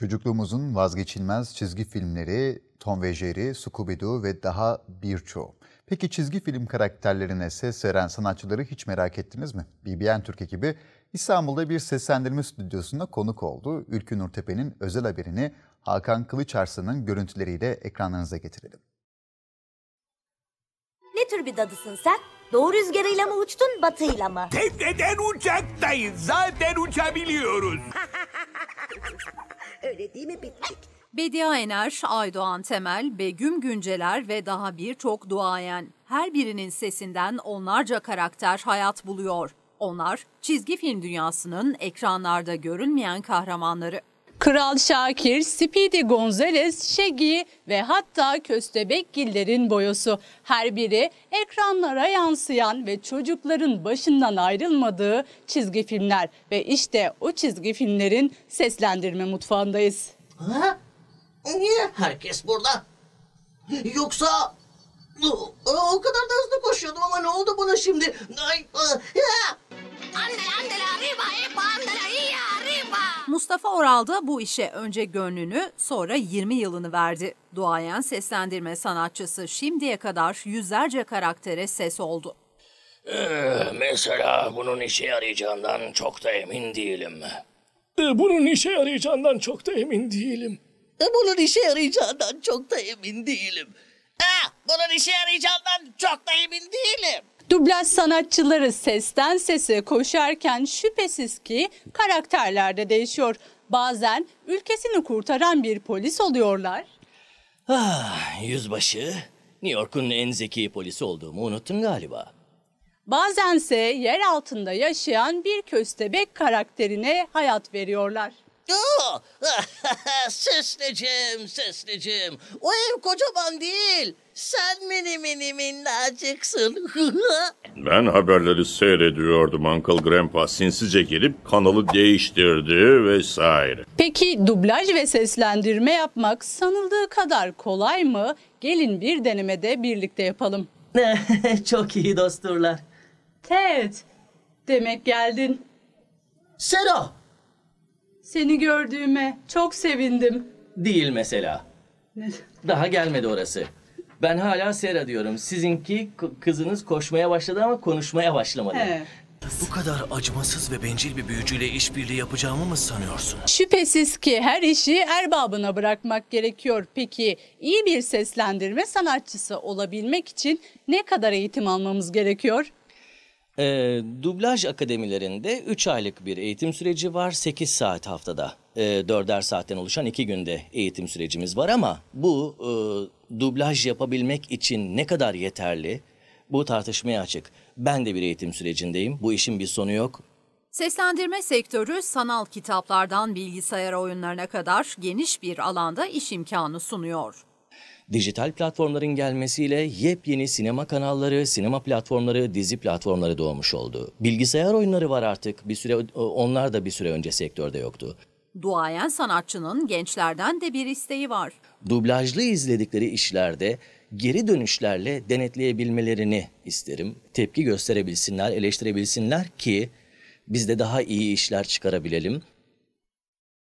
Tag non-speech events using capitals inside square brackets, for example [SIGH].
Çocukluğumuzun vazgeçilmez çizgi filmleri Tom ve Jerry, Scooby-Doo ve daha birçoğu. Peki çizgi film karakterlerine ses veren sanatçıları hiç merak ettiniz mi? BBN Türk ekibi İstanbul'da bir seslendirme stüdyosunda konuk oldu. Ülkü Nurtepe'nin özel haberini Hakan Kılıçarslan'ın görüntüleriyle ekranlarınıza getirelim. Ne tür bir dadısın sen? Doğu rüzgarıyla mı uçtun, batıyla mı? Tepeden uçaktayız. Zaten uçabiliyoruz. [LAUGHS] değil mi Bittik? Bediye Ener, Aydoğan Temel, Begüm Günceler ve daha birçok duayen. Her birinin sesinden onlarca karakter hayat buluyor. Onlar çizgi film dünyasının ekranlarda görünmeyen kahramanları. Kral Şakir, Speedy Gonzales, Shaggy ve hatta köstebek gillerin boyosu. Her biri ekranlara yansıyan ve çocukların başından ayrılmadığı çizgi filmler. Ve işte o çizgi filmlerin seslendirme mutfağındayız. Ha? Niye herkes burada? Yoksa o kadar da hızlı koşuyordum ama ne oldu bana şimdi? Ay, ıı, ay, Mustafa Oral da bu işe önce gönlünü sonra 20 yılını verdi. Duayen seslendirme sanatçısı şimdiye kadar yüzlerce karaktere ses oldu. Ee, mesela bunun işe yarayacağından çok da emin değilim. Ee, bunun işe yarayacağından çok da emin değilim. Ee, bunun işe yarayacağından çok da emin değilim. Ee, bunun işe yarayacağından çok da emin değilim. Dublaj sanatçıları sesten sese koşarken şüphesiz ki karakterlerde değişiyor. Bazen ülkesini kurtaran bir polis oluyorlar. Ah, yüzbaşı, New York'un en zeki polisi olduğumu unuttun galiba. Bazense yer altında yaşayan bir köstebek karakterine hayat veriyorlar. Oo! Oh! [LAUGHS] Süslücüm, O ev kocaman değil. Sen mini mini min olacaksın. [LAUGHS] ben haberleri seyrediyordum Uncle Grandpa. Sinsice gelip kanalı değiştirdi vesaire. Peki dublaj ve seslendirme yapmak sanıldığı kadar kolay mı? Gelin bir denemede birlikte yapalım. [LAUGHS] Çok iyi dosturlar. Ted, demek geldin. Sera, Seni gördüğüme çok sevindim. değil mesela. [LAUGHS] Daha gelmedi orası. Ben hala Sera diyorum. Sizinki kızınız koşmaya başladı ama konuşmaya başlamadı. Evet. Bu kadar acımasız ve bencil bir büyücüyle işbirliği yapacağımı mı sanıyorsun? Şüphesiz ki her işi erbabına bırakmak gerekiyor. Peki iyi bir seslendirme sanatçısı olabilmek için ne kadar eğitim almamız gerekiyor? E, dublaj akademilerinde 3 aylık bir eğitim süreci var 8 saat haftada. E, ee, 4'er saatten oluşan 2 günde eğitim sürecimiz var ama bu e, dublaj yapabilmek için ne kadar yeterli? Bu tartışmaya açık. Ben de bir eğitim sürecindeyim. Bu işin bir sonu yok. Seslendirme sektörü sanal kitaplardan bilgisayar oyunlarına kadar geniş bir alanda iş imkanı sunuyor. Dijital platformların gelmesiyle yepyeni sinema kanalları, sinema platformları, dizi platformları doğmuş oldu. Bilgisayar oyunları var artık. Bir süre onlar da bir süre önce sektörde yoktu. Duayen sanatçının gençlerden de bir isteği var. Dublajlı izledikleri işlerde geri dönüşlerle denetleyebilmelerini isterim. Tepki gösterebilsinler, eleştirebilsinler ki biz de daha iyi işler çıkarabilelim.